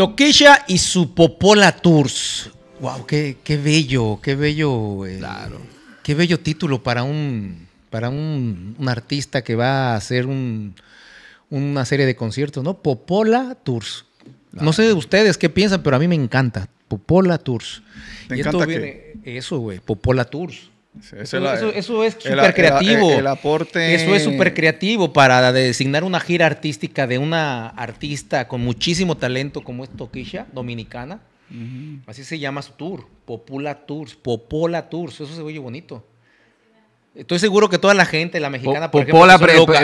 Toquilla y su Popola Tours. Wow, qué, bello, qué bello. Eh, claro. Qué bello título para un para un, artista que va a hacer una serie de conciertos, ¿no? Popola Tours. No sé de ustedes qué piensan, pero a mí me encanta. Popola Tours. Me encanta eso, güey, Popola Tours. Eso, es súper creativo. El, aporte... Eso es súper creativo para designar una gira artística de una artista con muchísimo talento como es Toquisha, dominicana. Así se llama su tour, Popula Tours, Popola Tours, eso se oye bonito. Estoy seguro que toda la gente, la mexicana, Popola,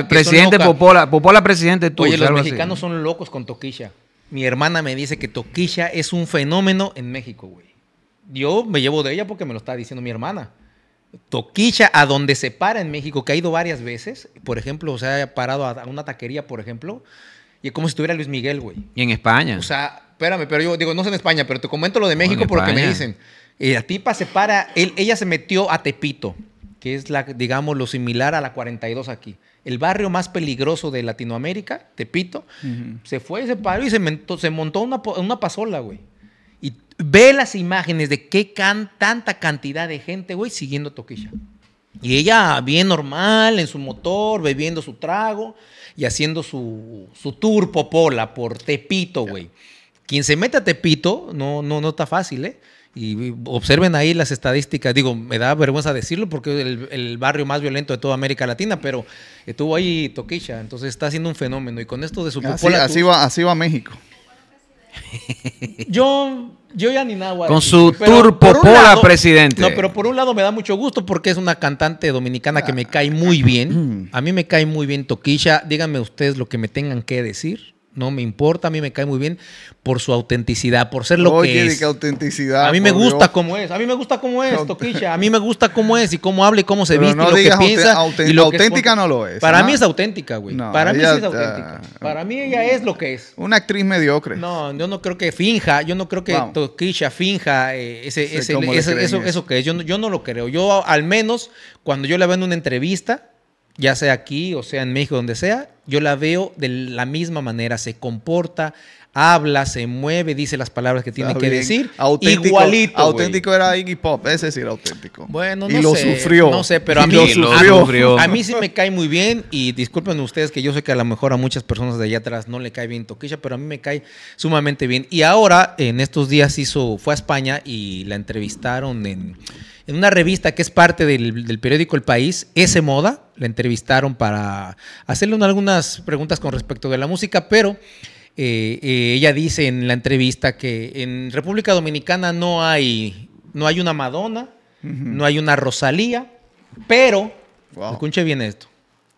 presidente Popola, Popola presidente Tours. Oye, los mexicanos son locos con Toquisha. Mi hermana me dice que Toquisha es un fenómeno en México, güey. Yo me llevo de ella porque me lo está diciendo mi hermana. Toquicha, a donde se para en México, que ha ido varias veces, por ejemplo, se ha parado a una taquería, por ejemplo, y como si estuviera Luis Miguel, güey. Y en España. O sea, espérame, pero yo digo, no sé en España, pero te comento lo de México porque me dicen. Y eh, la tipa se para, ella se metió a Tepito, que es la, digamos, lo similar a la 42 aquí. El barrio más peligroso de Latinoamérica, Tepito, se fue, se paró y se, se montó una, una pasola, güey. Y ve las imágenes de qué can, tanta cantidad de gente, güey, siguiendo Toquilla. Y ella bien normal en su motor, bebiendo su trago y haciendo su, su tour popola por Tepito, güey. Quien se mete a Tepito, no, no, no está fácil, ¿eh? Y observen ahí las estadísticas. Digo, me da vergüenza decirlo porque es el, barrio más violento de toda América Latina, pero estuvo ahí Toquilla, entonces está haciendo un fenómeno. Y con esto de su popola... Así, así, va, así va México. Yo, yo ya ni nada. Con su turpopora turpopola, presidente. No, pero por un lado me da mucho gusto porque es una cantante dominicana que me cae muy bien. Ah. A mí me cae muy bien Toquilla. Díganme ustedes lo que me tengan que decir no me importa, a mí me cae muy bien por su autenticidad, por ser lo que es. autenticidad. A mí me gusta cómo es, a mí me gusta cómo es, Toquicha. a mí me gusta cómo es y cómo habla y cómo se viste y lo que piensa. Y lo auténtica no lo es. Para mí es auténtica, güey. Para mí sí es auténtica. Para mí ella es lo que es. Una actriz mediocre. No, yo no creo que finja, yo no creo que wow. finja eh, ese, eso, que es. Yo yo no lo creo. Yo al menos cuando yo la veo en una entrevista, ya sea aquí o sea en México, donde sea, yo la veo de la misma manera, se comporta, habla, se mueve, dice las palabras que tiene que decir. Auténtico, igualito. Auténtico era Iggy Pop, ese sí era auténtico. Bueno, y lo sufrió. No sé, pero a mí, mí sí me cae muy bien y disculpen ustedes que yo sé que a lo mejor a muchas personas de allá atrás no le cae bien Toquilla, pero a mí me cae sumamente bien. Y ahora, en estos días hizo, fue a España y la entrevistaron en en una revista que es parte del, periódico El País, Ese Moda, la entrevistaron para hacerle algunas preguntas con respecto de la música, pero eh, eh, ella dice en la entrevista que en República Dominicana no hay, no hay una Madonna, no hay una Rosalía, pero, escuche bien esto,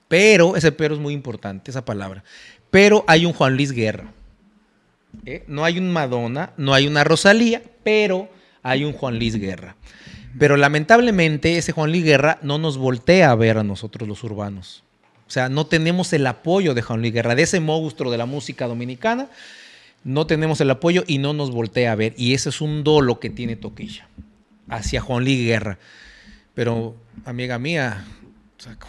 pero, ese pero es muy importante, esa palabra, pero hay un Juan Luis Guerra. Eh, no hay un Madonna, no hay una Rosalía, pero hay un Juan Luis Guerra. Pero lamentablemente ese Juan Liguerra Guerra no nos voltea a ver a nosotros los urbanos. O sea, no tenemos el apoyo de Juan Liguerra, Guerra, de ese monstruo de la música dominicana, no tenemos el apoyo y no nos voltea a ver. Y ese es un dolo que tiene Toquilla hacia Juan Liguerra. Guerra. Pero, amiga mía,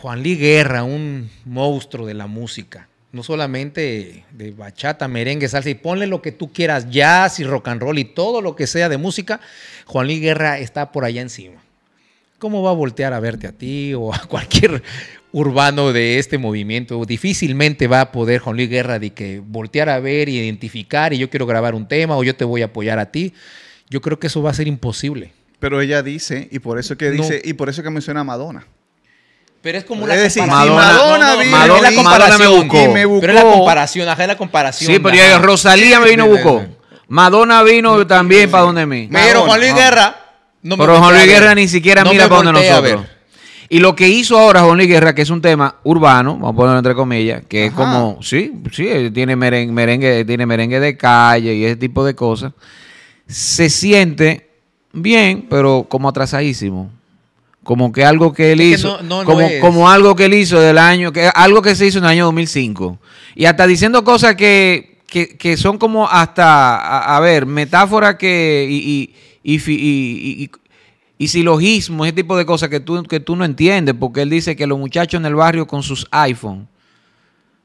Juan Liguerra, Guerra, un monstruo de la música, no solamente de bachata, merengue, salsa, y ponle lo que tú quieras, jazz y rock and roll y todo lo que sea de música, Juan Luis Guerra está por allá encima. ¿Cómo va a voltear a verte a ti o a cualquier urbano de este movimiento? Difícilmente va a poder Juan Luis Guerra de que voltear a ver y identificar y yo quiero grabar un tema o yo te voy a apoyar a ti. Yo creo que eso va a ser imposible. Pero ella dice, y por eso que dice, y por eso que menciona a Madonna. Pero es como una comparación. Madonna, la comparación. Madonna me buscó. Pero es la comparación, la comparación. Sí, pero Rosalía me vino y buscó. Madonna vino también para donde mí. Pero Juan Luis ah. Guerra. No me pero Juan Luis Guerra ni siquiera mira para donde nosotros. Y lo que hizo ahora Juan Luis Guerra, que es un tema urbano, vamos a ponerlo entre comillas, que es como, sí, sí, tiene merengue, tiene merengue de calle y ese tipo de cosas, se siente bien, pero como atrasadísimo como que algo que él hizo, como, como algo que él hizo del año, que algo que se hizo en el año 2005. Y hasta diciendo cosas que, son como hasta, a, ver, metáfora que, y, y, silogismo, ese tipo de cosas que tú, que tú no entiendes, porque él dice que los muchachos en el barrio con sus iPhone,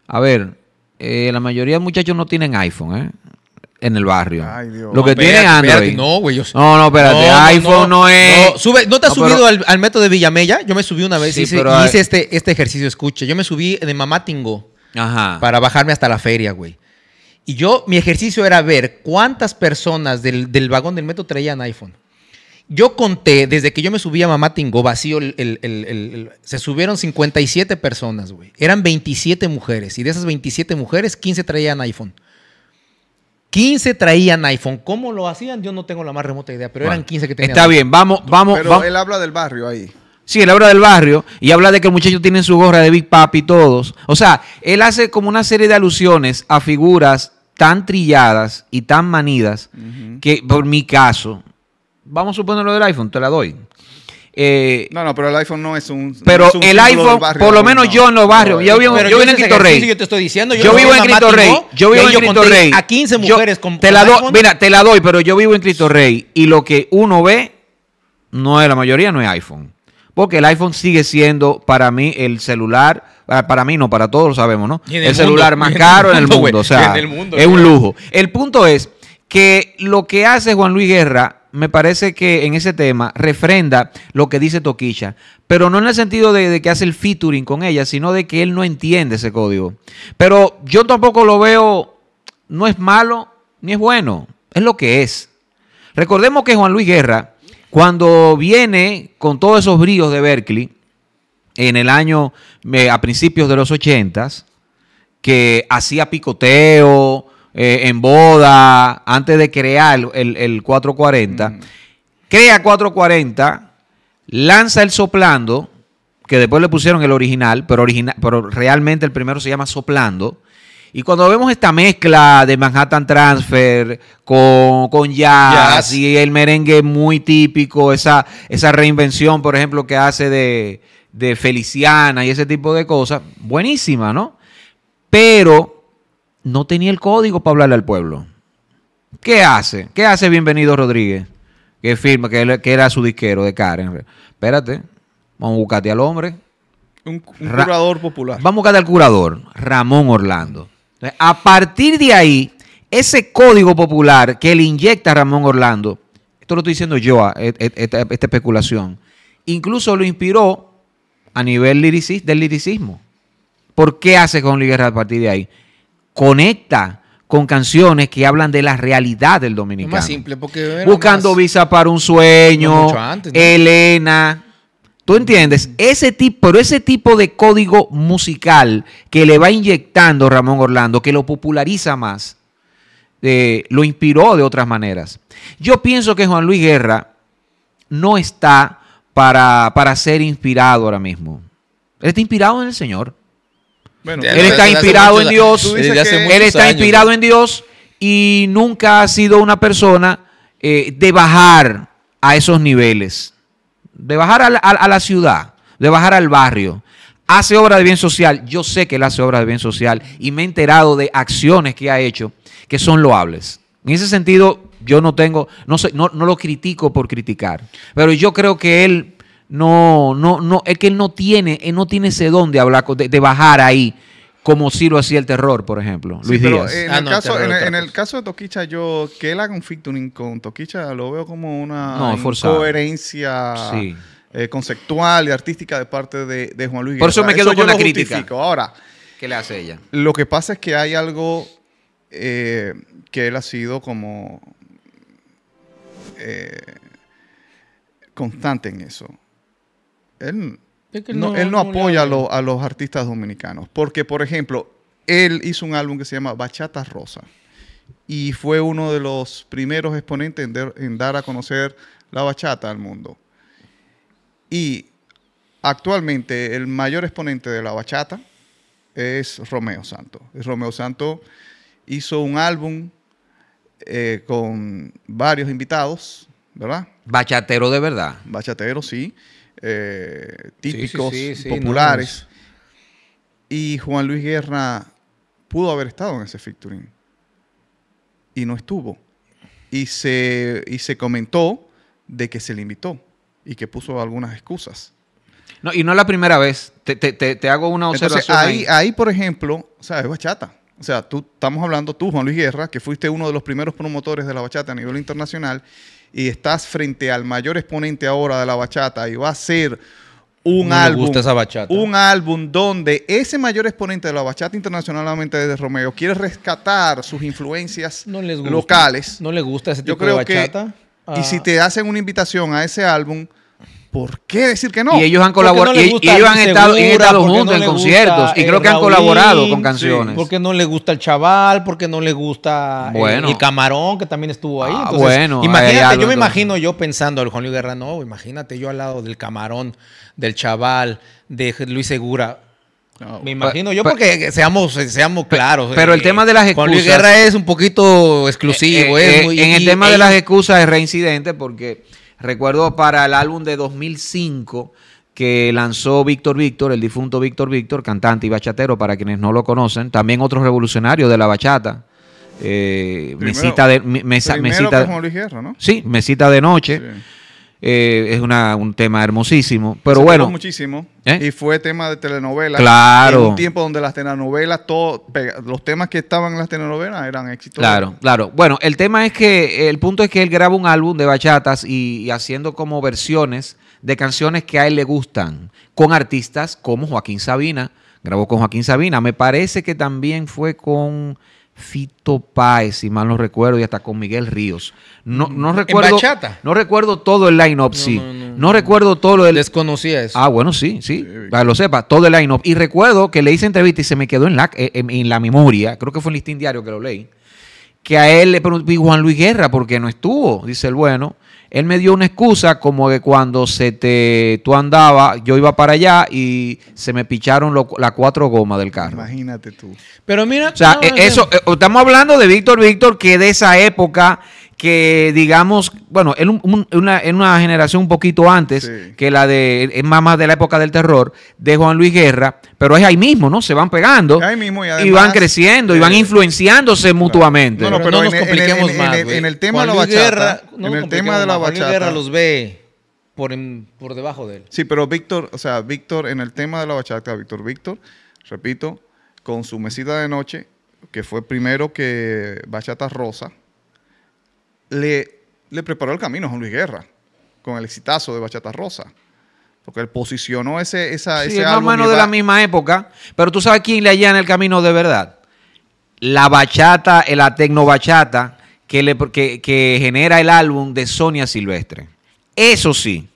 a ver, eh, la mayoría de muchachos no tienen iPhone, ¿eh? en el barrio. Lo que tiene Android. no, güey. No, no, espérate. iPhone no, no Sube, no, te has subido al, al, método de Villamella. Yo me subí una vez y hice, este, este ejercicio, escuche. Yo me subí de Mamatingo Ajá. para bajarme hasta la feria, güey. Y yo, mi ejercicio era ver cuántas personas del, del vagón del metro traían iPhone. Yo conté, desde que yo me subí a Mamá Tingo, vacío, el, se subieron 57 personas, güey. Eran 27 mujeres. Y de esas 27 mujeres, 15 traían iPhone. 15 traían iPhone. ¿Cómo lo hacían? Yo no tengo la más remota idea, pero eran 15 que tenían. Está bien, vamos, vamos. Pero él habla del barrio ahí. Sí, él habla del barrio y habla de que el muchacho tiene su gorra de Big Papi y todos. O sea, él hace como una serie de alusiones a figuras tan trilladas y tan manidas que, por mi caso, vamos a suponer lo del iPhone, te la doy. Eh, no, no, pero el iPhone no es un. Pero el iPhone, por lo menos yo en los barrios, yo vivo, yo, vivo en Cristo Rey. Yo, te estoy diciendo, yo, vivo en Cristo Rey. Yo vivo en Cristo Rey. A 15 mujeres con. Te la mira, te la doy, pero yo vivo en Cristo Rey. Y lo que uno ve, no es la mayoría, no es iPhone. Porque el iPhone sigue siendo para mí el celular, ah, para mí no, para todos lo sabemos, ¿no? El, celular más caro en el mundo, o sea, es un lujo. El punto es que lo que hace Juan Luis Guerra me parece que en ese tema refrenda lo que dice Toquilla, pero no en el sentido de, que hace el featuring con ella, sino de que él no entiende ese código. Pero yo tampoco lo veo, no es malo ni es bueno, es lo que es. Recordemos que Juan Luis Guerra, cuando viene con todos esos bríos de Berkeley, en el año, eh, a principios de los ochentas, que hacía picoteo, eh, en boda, antes de crear el, 440. Mm. Crea 440, lanza el soplando, que después le pusieron el original, pero, pero realmente el primero se llama soplando. Y cuando vemos esta mezcla de Manhattan Transfer con, con jazz, y el merengue muy típico, esa, esa reinvención, por ejemplo, que hace de, de Feliciana y ese tipo de cosas, buenísima, ¿no? Pero no tenía el código para hablarle al pueblo. ¿Qué hace? ¿Qué hace Bienvenido Rodríguez? Que firma que, era su disquero de Karen. Espérate, vamos a buscarte al hombre. Un, curador popular. Vamos a buscarte al curador, Ramón Orlando. a partir de ahí, ese código popular que le inyecta a Ramón Orlando, esto lo estoy diciendo yo, e, e, e, esta, especulación, incluso lo inspiró a nivel del liricismo. ¿Por qué hace con Liguerra a partir de ahí? conecta con canciones que hablan de la realidad del dominicano. Más simple, porque Buscando pues, visa para un sueño, Elena. ¿Tú entiendes? Ese tipo, pero ese tipo de código musical que le va inyectando Ramón Orlando, que lo populariza más, eh, lo inspiró de otras maneras. Yo pienso que Juan Luis Guerra no está para, para ser inspirado ahora mismo. está inspirado en el Señor él está inspirado en Dios. Él está inspirado en Dios y nunca ha sido una persona eh, de bajar a esos niveles, de bajar a la, ciudad, de bajar al barrio hace obra de bien social. Yo sé que él hace obra de bien social y me he enterado de acciones que ha hecho que son loables. En ese sentido, yo no tengo, no, sé, no, lo critico por criticar, pero yo creo que él no, no, no, es que él no tiene, no tiene ese don de hablar, de, bajar ahí, como si lo hacía el terror, por ejemplo. Luis En, el caso, de Toquicha, yo que él haga un featuring con Toquicha lo veo como una coherencia eh, conceptual y artística de parte de, Juan Luis. Por eso me quedo con la crítica. Ahora, ¿qué le hace ella? Lo que pasa es que hay algo eh, que él ha sido como eh, constante en eso él, no, apoya a, los artistas dominicanos. Porque, por ejemplo, él hizo un álbum que se llama Bachata Rosa y fue uno de los primeros exponentes en, dar a conocer la bachata al mundo. Y actualmente el mayor exponente de la bachata es Romeo Santo. Romeo Santo hizo un álbum eh, con varios invitados, ¿verdad? Bachatero de verdad. Bachatero, sí. Eh, típicos, populares. Y Juan Luis Guerra pudo haber estado en ese featuring. Y no estuvo. Y se, se comentó de que se le invitó y que puso algunas excusas. No, y no es la primera vez. Te, hago una observación. ahí, por ejemplo, es bachata. O sea, tú estamos hablando tú, Juan Luis Guerra, que fuiste uno de los primeros promotores de la bachata a nivel internacional y estás frente al mayor exponente ahora de la bachata y va a ser un álbum, gusta esa bachata. un álbum donde ese mayor exponente de la bachata internacionalmente desde Romeo quiere rescatar sus influencias locales. No le gusta ese tipo de bachata. Y si ah. te hacen una invitación a ese álbum, ¿Por qué decir que no? Y ellos han colaborado, han estado, juntos en conciertos y creo que han colaborado con canciones. ¿Por porque no le gusta el chaval, porque no le gusta bueno. el, camarón que también estuvo ahí. Ah, bueno, imagínate, yo me imagino yo pensando al Juan Luis Guerra, no, imagínate yo al lado del camarón, del chaval, de Luis Segura. me imagino yo porque seamos, seamos claros. Pero el eh, tema de las excusas. Juan Guerra es un poquito exclusivo. Eh, eh, eh en el tema de las excusas es reincidente porque Recuerdo para el álbum de 2005 que lanzó Víctor Víctor, el difunto Víctor Víctor, cantante y bachatero, para quienes no lo conocen, también otro revolucionario de la bachata. Eh, mesita de mesita de noche. Eh, es un tema hermosísimo. Pero bueno. muchísimo. ¿Eh? Y fue tema de telenovela. Claro. En un tiempo donde las telenovelas, todo, los temas que estaban en las telenovelas eran exitosos. Claro, claro. Bueno, el tema es que, el punto es que él graba un álbum de bachatas y haciendo como versiones de canciones que a él le gustan, con artistas como Joaquín Sabina. Grabó con Joaquín Sabina. Me parece que también fue con Fito Páez, si mal no recuerdo, y hasta con Miguel Ríos. No, no recuerdo. No recuerdo todo el line-up, no, sí. No, recuerdo todo lo del. Desconocía eso. Ah, bueno, sí, sí. Para que lo sepa, todo el line-up. Y recuerdo que le hice entrevista y se me quedó en la, eh, en, la memoria, creo que fue en Listín Diario que lo leí, que a él le preguntó, y Juan Luis Guerra, porque no estuvo? Dice el bueno. Él me dio una excusa como que cuando se te, tú andabas, yo iba para allá y se me picharon las cuatro gomas del carro. Imagínate tú. Pero mira. O sea, e, eso, e, estamos hablando de Víctor Víctor, que de esa época que digamos, bueno, en, una, generación un poquito antes que la de, es más, más de la época del terror, de Juan Luis Guerra, pero es ahí mismo, ¿no? Se van pegando y, van creciendo y van eh, influenciándose mutuamente. No, pero no nos compliquemos más. En, el tema de la bachata, en el tema de la Juan Luis Guerra los ve por, por debajo de él. Sí, pero Víctor, o sea, Víctor, en el tema de la bachata, Víctor, Víctor, repito, con su mesita de noche, que fue primero que Bachata Rosa, le, preparó el camino a Juan Luis Guerra con el exitazo de Bachata Rosa. Porque él posicionó ese, esa, sí, más o menos de la misma época. Pero tú sabes quién le en el camino de verdad. La bachata, eh, la Tecno que, le, que, que genera el álbum de Sonia Silvestre. Eso sí,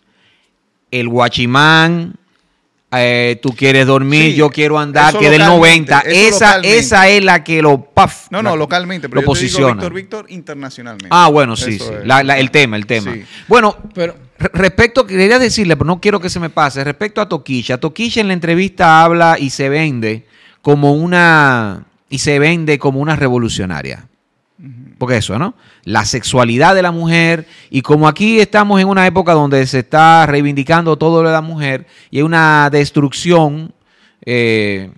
el Guachimán, eh, tú quieres dormir, yo quiero andar, que del 90. Esa, esa es la que lo paf. No, no, localmente, pero lo posiciona. Víctor, Víctor, internacionalmente. Ah, bueno, sí, sí. el tema, el tema. Bueno, pero respecto, quería decirle, pero no quiero que se me pase, respecto a Toquilla. Toquilla en la entrevista habla y se vende como una. y se vende como una revolucionaria porque eso, ¿no? La sexualidad de la mujer. Y como aquí estamos en una época donde se está reivindicando todo lo de la mujer y hay una destrucción, eh,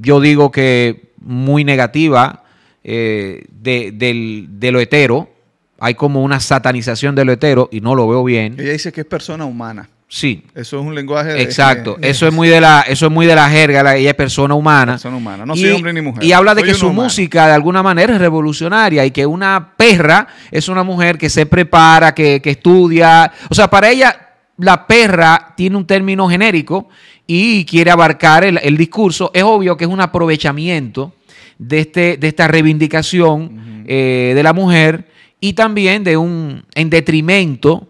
yo digo que muy negativa eh, de, del, de, lo hetero. Hay como una satanización de lo hetero y no lo veo bien. Ella dice que es persona humana. Sí. Eso es un lenguaje Exacto. eso es muy de la eso es muy de la jerga, ella es persona humana. Persona humana, no soy hombre ni mujer. Y habla de que su música de alguna manera es revolucionaria y que una perra es una mujer que se prepara, que, que estudia, o sea, para ella la perra tiene un término genérico y quiere abarcar el, discurso. Es obvio que es un aprovechamiento de este de esta reivindicación eh, de la mujer y también de un en detrimento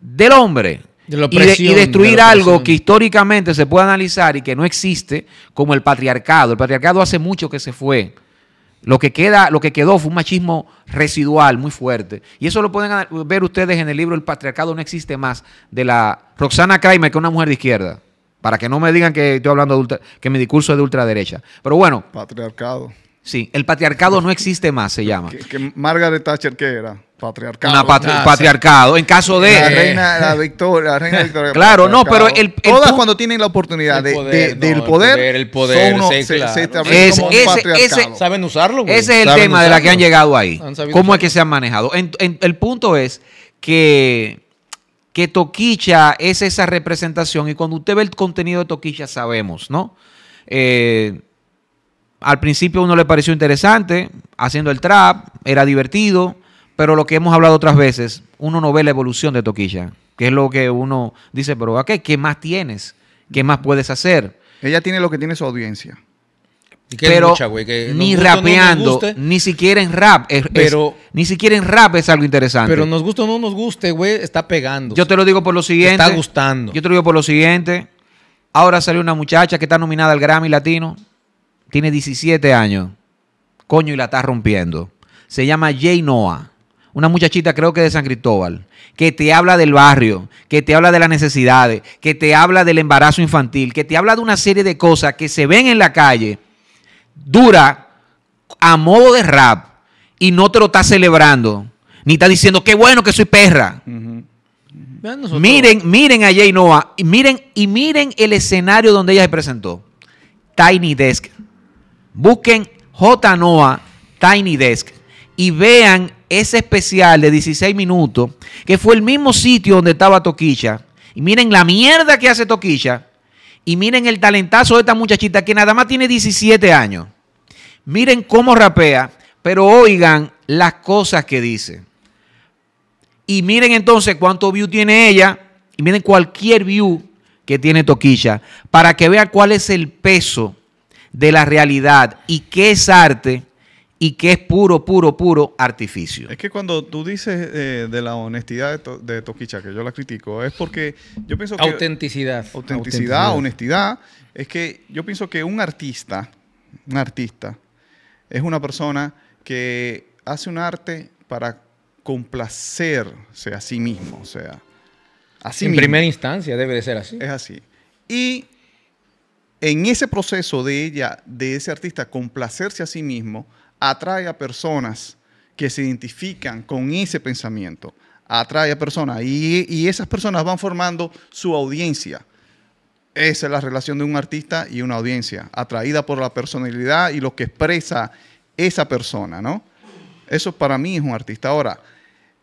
del hombre y, destruir algo que históricamente se puede analizar y que no existe, como el patriarcado. El patriarcado hace mucho que se fue. Lo que, queda, lo que quedó fue un machismo residual muy fuerte. Y eso lo pueden ver ustedes en el libro El patriarcado no existe más, de la Roxana Kramer, que es una mujer de izquierda. Para que no me digan que estoy hablando que mi discurso es de ultraderecha. Pero bueno. Patriarcado. Sí, el patriarcado no existe más, se llama. ¿Qué, Margaret Thatcher qué era? Patriarcado. Una ah, patriarcado. En caso de. La reina, victoria, Claro, no, pero el. Todas cuando tienen la oportunidad de, del poder. El poder, Saben usarlo, Ese es el tema de la que han llegado ahí. ¿Cómo es que se han manejado? el punto es que. Que Toquicha es esa representación. Y cuando usted ve el contenido de Toquicha, sabemos, ¿no? Eh al principio uno le pareció interesante, haciendo el trap, era divertido, pero lo que hemos hablado otras veces, uno no ve la evolución de Toquilla, que es lo que uno dice, pero qué? más tienes? ¿Qué más puedes hacer? Ella tiene lo que tiene su audiencia. pero ni rapeando, ni siquiera en rap, ni siquiera en rap es algo interesante. Pero nos gusta o no nos guste, güey, está pegando. Yo te lo digo por lo siguiente. está gustando. Yo te lo digo por lo siguiente. Ahora salió una muchacha que está nominada al Grammy Latino, tiene 17 años. Coño, y la está rompiendo. Se llama Jay Noah. Una muchachita, creo que de San Cristóbal, que te habla del barrio, que te habla de las necesidades, que te habla del embarazo infantil, que te habla de una serie de cosas que se ven en la calle, dura, a modo de rap, y no te lo está celebrando, ni está diciendo, qué bueno que soy perra. Miren, miren a Jay Noah, y miren, y miren el escenario donde ella se presentó. Tiny Desk Busquen JNOA Tiny Desk y vean ese especial de 16 minutos, que fue el mismo sitio donde estaba Toquilla. Y miren la mierda que hace Toquilla. Y miren el talentazo de esta muchachita que nada más tiene 17 años. Miren cómo rapea, pero oigan las cosas que dice. Y miren entonces cuánto view tiene ella. Y miren cualquier view que tiene Toquilla. Para que vean cuál es el peso de la realidad y qué es arte y qué es puro, puro, puro artificio. Es que cuando tú dices eh, de la honestidad de, Toquicha, que yo la critico, es porque yo pienso que... Autenticidad. Autenticidad, honestidad. Es que yo pienso que un artista, un artista, es una persona que hace un arte para complacerse a sí mismo, o sea... en mismo. primera instancia debe de ser así. Es así. Y en ese proceso de ella, de ese artista complacerse a sí mismo, atrae a personas que se identifican con ese pensamiento, atrae a personas y, esas personas van formando su audiencia. Esa es la relación de un artista y una audiencia, atraída por la personalidad y lo que expresa esa persona, ¿no? Eso para mí es un artista. Ahora,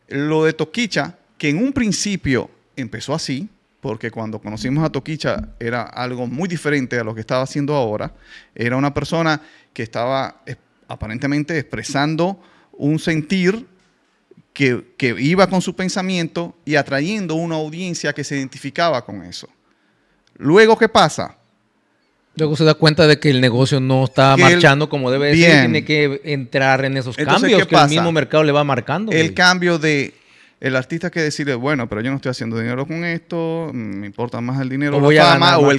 lo de Toquicha, que en un principio empezó así, porque cuando conocimos a Toquicha era algo muy diferente a lo que estaba haciendo ahora. Era una persona que estaba aparentemente expresando un sentir que, iba con su pensamiento y atrayendo una audiencia que se identificaba con eso. Luego, ¿qué pasa? Luego se da cuenta de que el negocio no está marchando como debe ser, tiene que entrar en esos cambios que el mismo mercado le va marcando. El cambio de el artista que decide, bueno, pero yo no estoy haciendo dinero con esto, mm, me importa más el dinero, o o el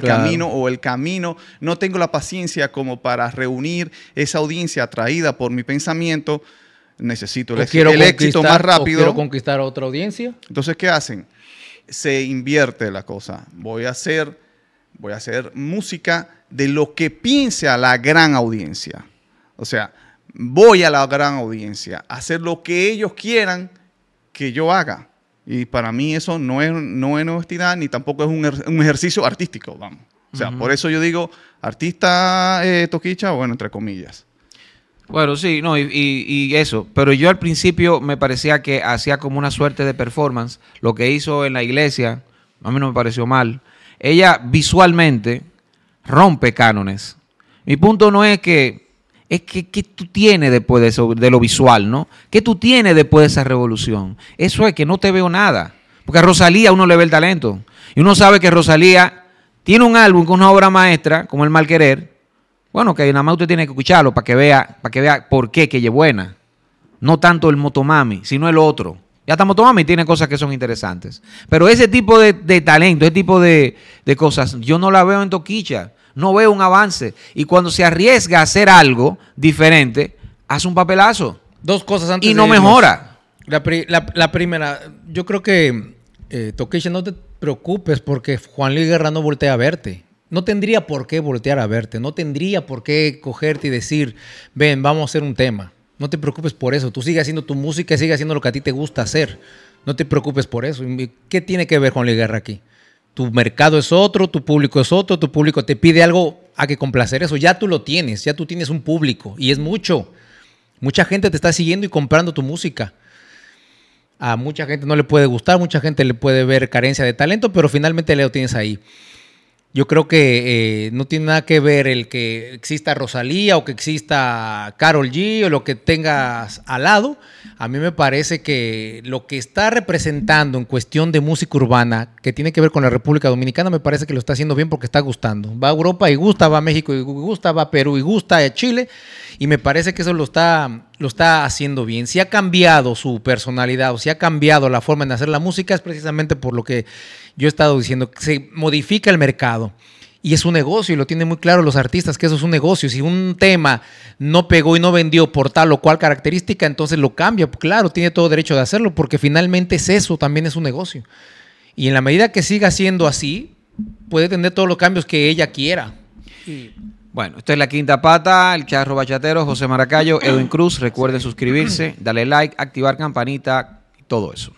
camino, o el camino. No tengo la paciencia como para reunir esa audiencia atraída por mi pensamiento. Necesito el, éxito más rápido. quiero conquistar otra audiencia. Entonces, ¿qué hacen? Se invierte la cosa. Voy a hacer, voy a hacer música de lo que a la gran audiencia. O sea, voy a la gran audiencia, hacer lo que ellos quieran que yo haga. Y para mí eso no es, no es honestidad ni tampoco es un, er, ejercicio artístico, vamos. O sea, por eso yo digo artista eh, toquicha o bueno, entre comillas. Bueno, sí, no, y, y, eso. Pero yo al principio me parecía que hacía como una suerte de performance. Lo que hizo en la iglesia, a mí no me pareció mal. Ella visualmente rompe cánones. Mi punto no es que es que, ¿qué tú tienes después de, eso, de lo visual, ¿no? ¿Qué tú tienes después de esa revolución? Eso es que no te veo nada. Porque a Rosalía uno le ve el talento. Y uno sabe que Rosalía tiene un álbum con una obra maestra, como El Mal Querer. Bueno, que nada más usted tiene que escucharlo para que vea, para que vea por qué que ella es buena. No tanto el Motomami, sino el otro. Ya hasta Motomami tiene cosas que son interesantes. Pero ese tipo de, talento, ese tipo de, de cosas, yo no la veo en Toquicha no veo un avance. Y cuando se arriesga a hacer algo diferente, hace un papelazo. Dos cosas antes. Y no mejora. La, primera, yo creo que, eh, no te preocupes porque Juan Luis Guerra no voltea a verte. No tendría por qué voltear a verte, no tendría por qué cogerte y decir, ven, vamos a hacer un tema. No te preocupes por eso, tú sigue haciendo tu música, sigue haciendo lo que a ti te gusta hacer. No te preocupes por eso. ¿Qué tiene que ver Juan Luis Guerra aquí? tu mercado es otro, tu público es otro, tu público te pide algo a que complacer eso. Ya tú lo tienes, ya tú tienes un público y es mucho. Mucha gente te está siguiendo y comprando tu música. A mucha gente no le puede gustar, mucha gente le puede ver carencia de talento, pero finalmente lo tienes ahí. Yo creo que eh, no tiene nada que ver el que exista Rosalía o que exista Carol G o lo que tengas al lado. A mí me parece que lo que está representando en cuestión de música urbana, que tiene que ver con la República Dominicana, me parece que lo está haciendo bien porque está gustando. Va a Europa y gusta, va a México y gusta, va a Perú y gusta, a Chile y me parece que eso lo está, lo está haciendo bien. Si ha cambiado su personalidad o si ha cambiado la forma de hacer la música es precisamente por lo que yo he estado diciendo, se modifica el mercado. Y es un negocio, y lo tienen muy claro los artistas, que eso es un negocio. Si un tema no pegó y no vendió por tal o cual característica, entonces lo cambia. Claro, tiene todo derecho de hacerlo, porque finalmente es eso, también es un negocio. Y en la medida que siga siendo así, puede tener todos los cambios que ella quiera. Sí. Bueno, esta es la quinta pata, el charro bachatero, José Maracayo, Edwin Cruz. Recuerden suscribirse, darle like, activar campanita, todo eso.